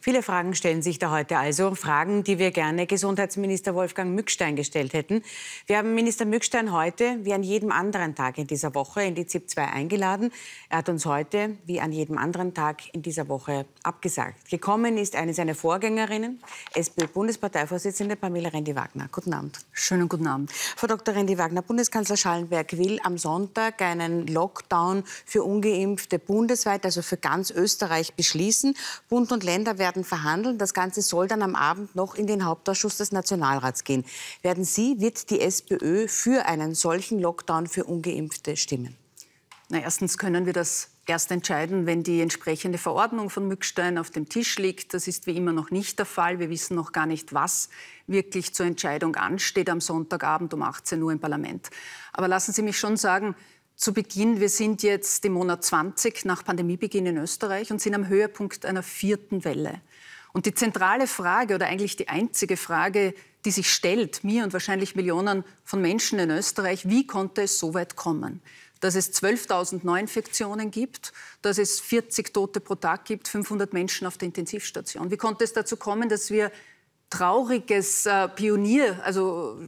Viele Fragen stellen sich da heute also. Fragen, die wir gerne Gesundheitsminister Wolfgang Mückstein gestellt hätten. Wir haben Minister Mückstein heute, wie an jedem anderen Tag in dieser Woche, in die ZIP 2 eingeladen. Er hat uns heute, wie an jedem anderen Tag in dieser Woche, abgesagt. Gekommen ist eine seiner Vorgängerinnen, SPÖ-Bundesparteivorsitzende Pamela Rendi-Wagner. Guten Abend. Schönen guten Abend. Frau Dr. Rendi-Wagner, Bundeskanzler Schallenberg will am Sonntag einen Lockdown für Ungeimpfte bundesweit, also für ganz Österreich, beschließen. Bund und Länder werden werden verhandeln. Das Ganze soll dann am Abend noch in den Hauptausschuss des Nationalrats gehen. Werden Sie, wird die SPÖ für einen solchen Lockdown für Ungeimpfte stimmen? Na, erstens können wir das erst entscheiden, wenn die entsprechende Verordnung von Mückstein auf dem Tisch liegt. Das ist wie immer noch nicht der Fall. Wir wissen noch gar nicht, was wirklich zur Entscheidung ansteht am Sonntagabend um 18 Uhr im Parlament. Aber lassen Sie mich schon sagen, zu Beginn, wir sind jetzt im Monat 20 nach Pandemiebeginn in Österreich und sind am Höhepunkt einer vierten Welle. Und die zentrale Frage oder eigentlich die einzige Frage, die sich stellt, mir und wahrscheinlich Millionen von Menschen in Österreich, wie konnte es so weit kommen? Dass es 12.000 Neuinfektionen gibt, dass es 40 Tote pro Tag gibt, 500 Menschen auf der Intensivstation. Wie konnte es dazu kommen, dass wir trauriges äh, Pionier, also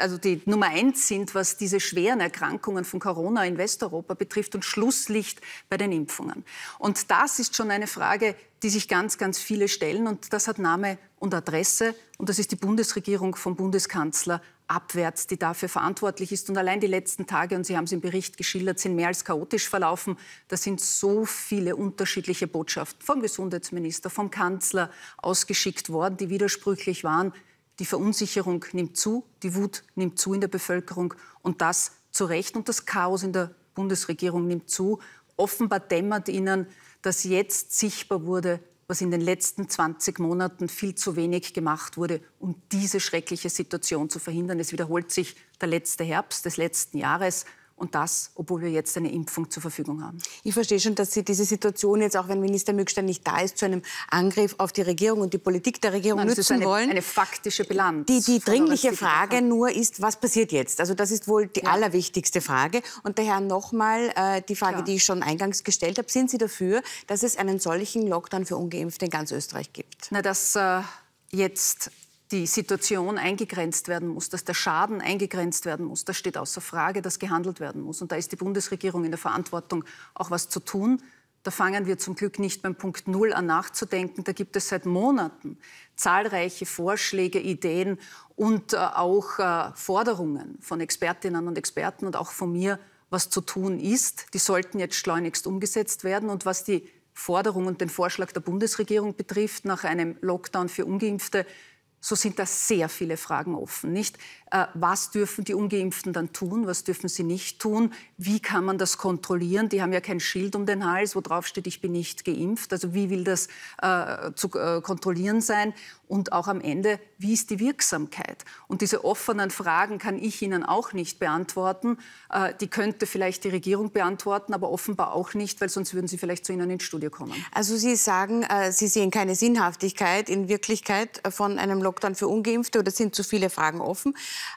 also die Nummer eins sind, was diese schweren Erkrankungen von Corona in Westeuropa betrifft und Schlusslicht bei den Impfungen. Und das ist schon eine Frage, die sich ganz, ganz viele stellen und das hat Name und Adresse und das ist die Bundesregierung vom Bundeskanzler abwärts, die dafür verantwortlich ist. Und allein die letzten Tage, und Sie haben es im Bericht geschildert, sind mehr als chaotisch verlaufen. Da sind so viele unterschiedliche Botschaften vom Gesundheitsminister, vom Kanzler ausgeschickt worden, die widersprüchlich waren. Die Verunsicherung nimmt zu, die Wut nimmt zu in der Bevölkerung und das zu Recht. Und das Chaos in der Bundesregierung nimmt zu. Offenbar dämmert ihnen, dass jetzt sichtbar wurde, was in den letzten 20 Monaten viel zu wenig gemacht wurde, um diese schreckliche Situation zu verhindern. Es wiederholt sich der letzte Herbst des letzten Jahres. Und das, obwohl wir jetzt eine Impfung zur Verfügung haben. Ich verstehe schon, dass Sie diese Situation jetzt, auch wenn Minister Mückstein nicht da ist, zu einem Angriff auf die Regierung und die Politik der Regierung Nein, nutzen das ist eine, wollen. eine faktische Bilanz. Die, die dringliche Frage nur ist, was passiert jetzt? Also das ist wohl die ja. allerwichtigste Frage. Und daher nochmal äh, die Frage, ja. die ich schon eingangs gestellt habe. Sind Sie dafür, dass es einen solchen Lockdown für Ungeimpfte in ganz Österreich gibt? Na, dass Äh jetzt die Situation eingegrenzt werden muss, dass der Schaden eingegrenzt werden muss. Das steht außer Frage, dass gehandelt werden muss. Und da ist die Bundesregierung in der Verantwortung, auch was zu tun. Da fangen wir zum Glück nicht beim Punkt Null an nachzudenken. Da gibt es seit Monaten zahlreiche Vorschläge, Ideen und äh, auch äh, Forderungen von Expertinnen und Experten und auch von mir, was zu tun ist. Die sollten jetzt schleunigst umgesetzt werden. Und was die Forderung und den Vorschlag der Bundesregierung betrifft, nach einem Lockdown für ungeimpfte, so sind da sehr viele Fragen offen, nicht? Äh, was dürfen die Ungeimpften dann tun, was dürfen sie nicht tun, wie kann man das kontrollieren. Die haben ja kein Schild um den Hals, wo drauf steht, ich bin nicht geimpft. Also wie will das äh, zu äh, kontrollieren sein? Und auch am Ende, wie ist die Wirksamkeit? Und diese offenen Fragen kann ich Ihnen auch nicht beantworten. Äh, die könnte vielleicht die Regierung beantworten, aber offenbar auch nicht, weil sonst würden Sie vielleicht zu Ihnen ins Studio kommen. Also Sie sagen, äh, Sie sehen keine Sinnhaftigkeit in Wirklichkeit äh, von einem Lockdown für Ungeimpfte oder sind zu viele Fragen offen.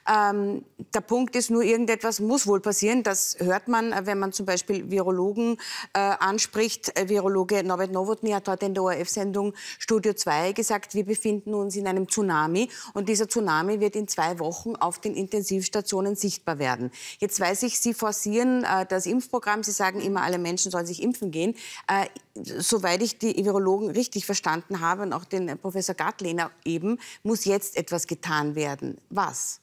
Ähm, der Punkt ist nur, irgendetwas muss wohl passieren. Das hört man, äh, wenn man zum Beispiel Virologen äh, anspricht. Äh, Virologe Norbert Nowotny hat heute in der ORF-Sendung Studio 2 gesagt, wir befinden uns in einem Tsunami und dieser Tsunami wird in zwei Wochen auf den Intensivstationen sichtbar werden. Jetzt weiß ich, Sie forcieren äh, das Impfprogramm. Sie sagen immer, alle Menschen sollen sich impfen gehen. Äh, soweit ich die Virologen richtig verstanden habe und auch den äh, Professor Gartlehner eben, muss jetzt etwas getan werden. Was?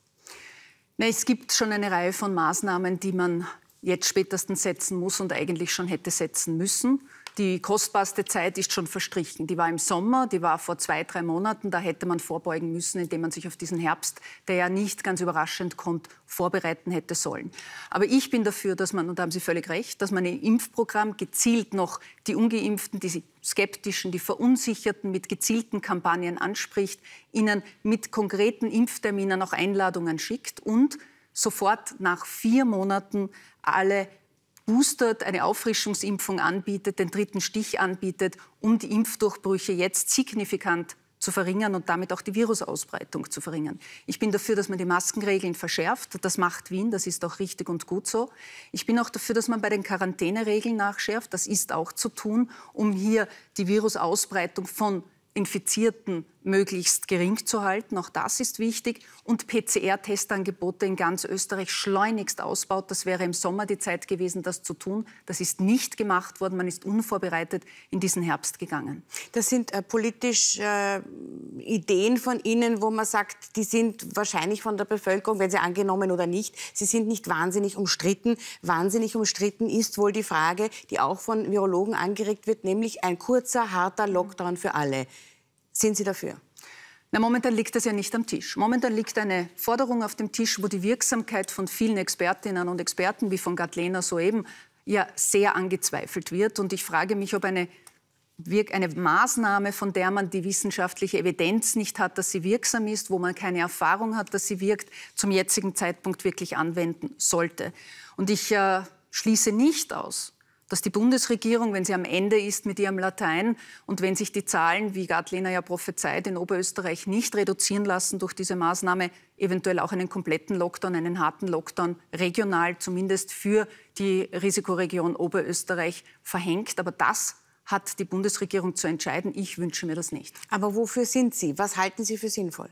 Na, es gibt schon eine Reihe von Maßnahmen, die man jetzt spätestens setzen muss und eigentlich schon hätte setzen müssen die kostbarste Zeit ist schon verstrichen. Die war im Sommer, die war vor zwei, drei Monaten. Da hätte man vorbeugen müssen, indem man sich auf diesen Herbst, der ja nicht ganz überraschend kommt, vorbereiten hätte sollen. Aber ich bin dafür, dass man, und da haben Sie völlig recht, dass man im Impfprogramm gezielt noch die Ungeimpften, die Skeptischen, die Verunsicherten mit gezielten Kampagnen anspricht, ihnen mit konkreten Impfterminen auch Einladungen schickt und sofort nach vier Monaten alle boostert, eine Auffrischungsimpfung anbietet, den dritten Stich anbietet, um die Impfdurchbrüche jetzt signifikant zu verringern und damit auch die Virusausbreitung zu verringern. Ich bin dafür, dass man die Maskenregeln verschärft. Das macht Wien, das ist auch richtig und gut so. Ich bin auch dafür, dass man bei den Quarantäneregeln nachschärft. Das ist auch zu tun, um hier die Virusausbreitung von Infizierten möglichst gering zu halten. Auch das ist wichtig. Und PCR-Testangebote in ganz Österreich schleunigst ausbaut. Das wäre im Sommer die Zeit gewesen, das zu tun. Das ist nicht gemacht worden. Man ist unvorbereitet in diesen Herbst gegangen. Das sind äh, politisch äh, Ideen von Ihnen, wo man sagt, die sind wahrscheinlich von der Bevölkerung, wenn sie angenommen oder nicht, sie sind nicht wahnsinnig umstritten. Wahnsinnig umstritten ist wohl die Frage, die auch von Virologen angeregt wird, nämlich ein kurzer, harter Lockdown für alle. Sind Sie dafür? Na, momentan liegt das ja nicht am Tisch. Momentan liegt eine Forderung auf dem Tisch, wo die Wirksamkeit von vielen Expertinnen und Experten, wie von Gatlena soeben, ja sehr angezweifelt wird. Und ich frage mich, ob eine, eine Maßnahme, von der man die wissenschaftliche Evidenz nicht hat, dass sie wirksam ist, wo man keine Erfahrung hat, dass sie wirkt, zum jetzigen Zeitpunkt wirklich anwenden sollte. Und ich äh, schließe nicht aus, dass die Bundesregierung, wenn sie am Ende ist mit ihrem Latein und wenn sich die Zahlen, wie Gartlehner ja prophezeit, in Oberösterreich nicht reduzieren lassen durch diese Maßnahme, eventuell auch einen kompletten Lockdown, einen harten Lockdown regional zumindest für die Risikoregion Oberösterreich verhängt. Aber das hat die Bundesregierung zu entscheiden. Ich wünsche mir das nicht. Aber wofür sind Sie? Was halten Sie für sinnvoll?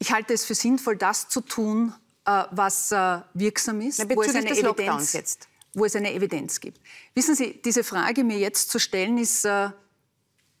Ich halte es für sinnvoll, das zu tun, äh, was äh, wirksam ist, Na, wo es eine Evidenz jetzt wo es eine Evidenz gibt. Wissen Sie, diese Frage mir jetzt zu stellen, ist äh,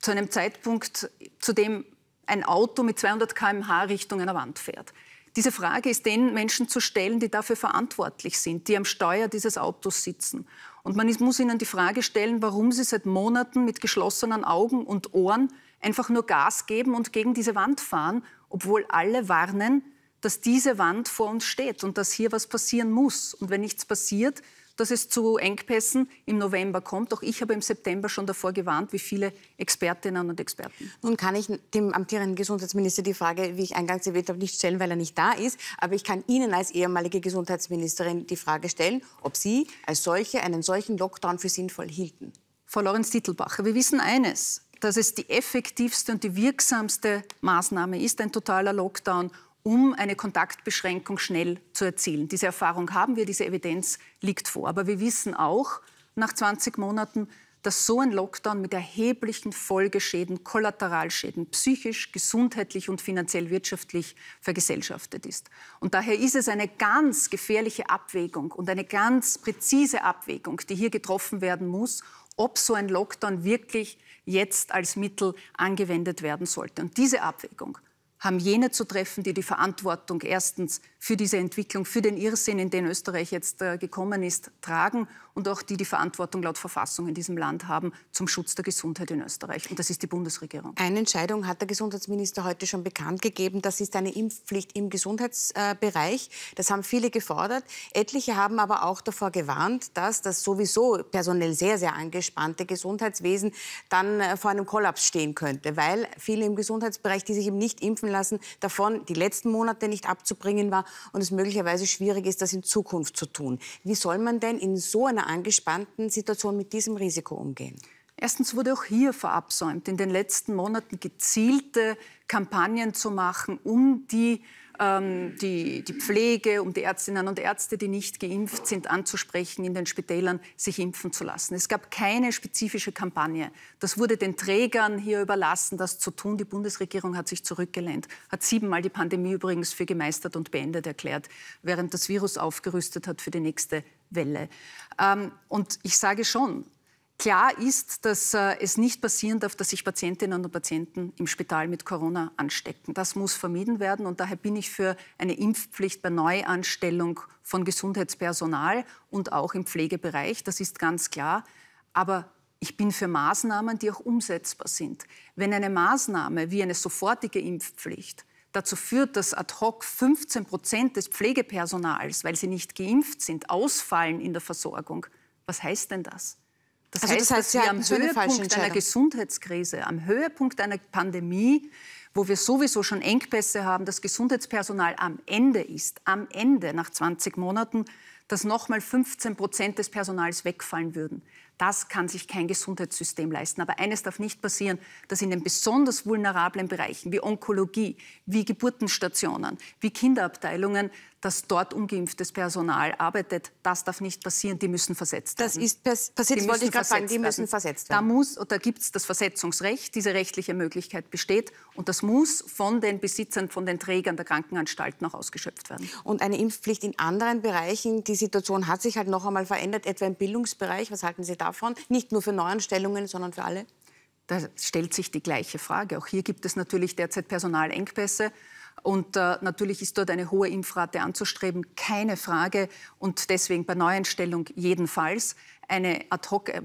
zu einem Zeitpunkt, zu dem ein Auto mit 200 km/h Richtung einer Wand fährt. Diese Frage ist den Menschen zu stellen, die dafür verantwortlich sind, die am Steuer dieses Autos sitzen. Und man muss ihnen die Frage stellen, warum sie seit Monaten mit geschlossenen Augen und Ohren einfach nur Gas geben und gegen diese Wand fahren, obwohl alle warnen, dass diese Wand vor uns steht und dass hier was passieren muss. Und wenn nichts passiert, dass es zu Engpässen im November kommt. Auch ich habe im September schon davor gewarnt, wie viele Expertinnen und Experten. Nun kann ich dem amtierenden Gesundheitsminister die Frage, wie ich eingangs erwähnt habe, nicht stellen, weil er nicht da ist. Aber ich kann Ihnen als ehemalige Gesundheitsministerin die Frage stellen, ob Sie als solche einen solchen Lockdown für sinnvoll hielten. Frau Lorenz Titelbacher, wir wissen eines dass es die effektivste und die wirksamste Maßnahme ist, ein totaler Lockdown, um eine Kontaktbeschränkung schnell zu erzielen. Diese Erfahrung haben wir, diese Evidenz liegt vor. Aber wir wissen auch nach 20 Monaten, dass so ein Lockdown mit erheblichen Folgeschäden, Kollateralschäden psychisch, gesundheitlich und finanziell wirtschaftlich vergesellschaftet ist. Und daher ist es eine ganz gefährliche Abwägung und eine ganz präzise Abwägung, die hier getroffen werden muss, ob so ein Lockdown wirklich jetzt als Mittel angewendet werden sollte. Und diese Abwägung haben jene zu treffen, die die Verantwortung erstens für diese Entwicklung, für den Irrsinn, in den Österreich jetzt äh, gekommen ist, tragen und auch die die Verantwortung laut Verfassung in diesem Land haben zum Schutz der Gesundheit in Österreich. Und das ist die Bundesregierung. Eine Entscheidung hat der Gesundheitsminister heute schon bekannt gegeben. Das ist eine Impfpflicht im Gesundheitsbereich. Das haben viele gefordert. Etliche haben aber auch davor gewarnt, dass das sowieso personell sehr, sehr angespannte Gesundheitswesen dann äh, vor einem Kollaps stehen könnte, weil viele im Gesundheitsbereich, die sich eben nicht impfen lassen, davon die letzten Monate nicht abzubringen war und es möglicherweise schwierig ist, das in Zukunft zu tun. Wie soll man denn in so einer angespannten Situation mit diesem Risiko umgehen? Erstens wurde auch hier verabsäumt, in den letzten Monaten gezielte Kampagnen zu machen, um die ähm, die, die Pflege, um die Ärztinnen und Ärzte, die nicht geimpft sind, anzusprechen, in den Spitälern sich impfen zu lassen. Es gab keine spezifische Kampagne. Das wurde den Trägern hier überlassen, das zu tun. Die Bundesregierung hat sich zurückgelehnt, hat siebenmal die Pandemie übrigens für gemeistert und beendet erklärt, während das Virus aufgerüstet hat für die nächste Welle. Ähm, und ich sage schon, Klar ist, dass äh, es nicht passieren darf, dass sich Patientinnen und Patienten im Spital mit Corona anstecken. Das muss vermieden werden und daher bin ich für eine Impfpflicht bei Neuanstellung von Gesundheitspersonal und auch im Pflegebereich. Das ist ganz klar. Aber ich bin für Maßnahmen, die auch umsetzbar sind. Wenn eine Maßnahme wie eine sofortige Impfpflicht dazu führt, dass ad hoc 15 Prozent des Pflegepersonals, weil sie nicht geimpft sind, ausfallen in der Versorgung, was heißt denn das? Das also heißt, das heißt, dass wir am Höhepunkt einer Gesundheitskrise, am Höhepunkt einer Pandemie, wo wir sowieso schon Engpässe haben, das Gesundheitspersonal am Ende ist, am Ende nach 20 Monaten, dass nochmal 15 Prozent des Personals wegfallen würden. Das kann sich kein Gesundheitssystem leisten. Aber eines darf nicht passieren, dass in den besonders vulnerablen Bereichen wie Onkologie, wie Geburtenstationen, wie Kinderabteilungen, dass dort ungeimpftes Personal arbeitet. Das darf nicht passieren. Die müssen versetzt das werden. Das ist passiert, wollte ich gerade sagen. Die müssen versetzt werden. Da, muss, da gibt es das Versetzungsrecht. Diese rechtliche Möglichkeit besteht. Und das muss von den Besitzern, von den Trägern der Krankenanstalten auch ausgeschöpft werden. Und eine Impfpflicht in anderen Bereichen. Die Situation hat sich halt noch einmal verändert, etwa im Bildungsbereich. Was halten Sie da? davon, nicht nur für Neuanstellungen, sondern für alle? Da stellt sich die gleiche Frage. Auch hier gibt es natürlich derzeit Personalengpässe. Und äh, natürlich ist dort eine hohe Impfrate anzustreben, keine Frage. Und deswegen bei Neueinstellung jedenfalls eine ad hoc äh,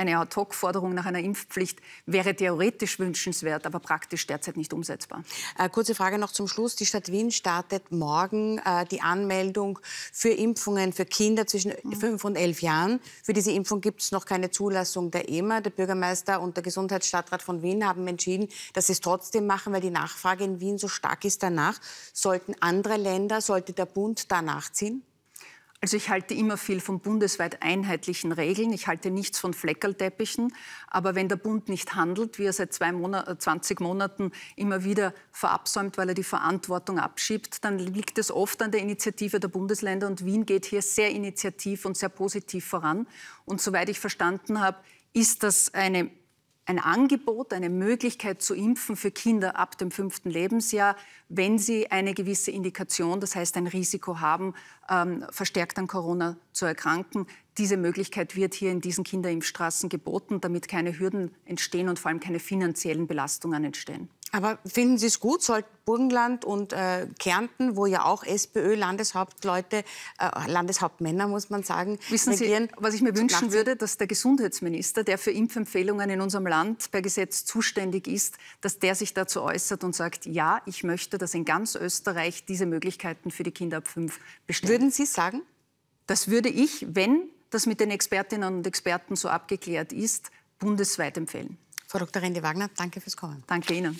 eine Ad-Hoc-Forderung nach einer Impfpflicht wäre theoretisch wünschenswert, aber praktisch derzeit nicht umsetzbar. Äh, kurze Frage noch zum Schluss. Die Stadt Wien startet morgen äh, die Anmeldung für Impfungen für Kinder zwischen mhm. 5 und 11 Jahren. Für diese Impfung gibt es noch keine Zulassung der EMA. Der Bürgermeister und der Gesundheitsstadtrat von Wien haben entschieden, dass sie es trotzdem machen, weil die Nachfrage in Wien so stark ist danach. Sollten andere Länder, sollte der Bund danach ziehen? Also ich halte immer viel von bundesweit einheitlichen Regeln. Ich halte nichts von Fleckerlteppichen. Aber wenn der Bund nicht handelt, wie er seit zwei Monat, 20 äh, Monaten immer wieder verabsäumt, weil er die Verantwortung abschiebt, dann liegt es oft an der Initiative der Bundesländer. Und Wien geht hier sehr initiativ und sehr positiv voran. Und soweit ich verstanden habe, ist das eine ein Angebot, eine Möglichkeit zu impfen für Kinder ab dem fünften Lebensjahr, wenn sie eine gewisse Indikation, das heißt ein Risiko haben, ähm, verstärkt an Corona zu erkranken. Diese Möglichkeit wird hier in diesen Kinderimpfstraßen geboten, damit keine Hürden entstehen und vor allem keine finanziellen Belastungen entstehen. Aber finden Sie es gut, sollten Burgenland und äh, Kärnten, wo ja auch SPÖ-Landeshauptleute, äh, Landeshauptmänner, muss man sagen, Wissen regieren, Sie, was ich mir wünschen würde, dass der Gesundheitsminister, der für Impfempfehlungen in unserem Land per Gesetz zuständig ist, dass der sich dazu äußert und sagt, ja, ich möchte, dass in ganz Österreich diese Möglichkeiten für die Kinder ab fünf bestehen. Würden Sie sagen? Das würde ich, wenn das mit den Expertinnen und Experten so abgeklärt ist, bundesweit empfehlen. Frau Dr. Rendi Wagner, danke fürs Kommen. Danke Ihnen.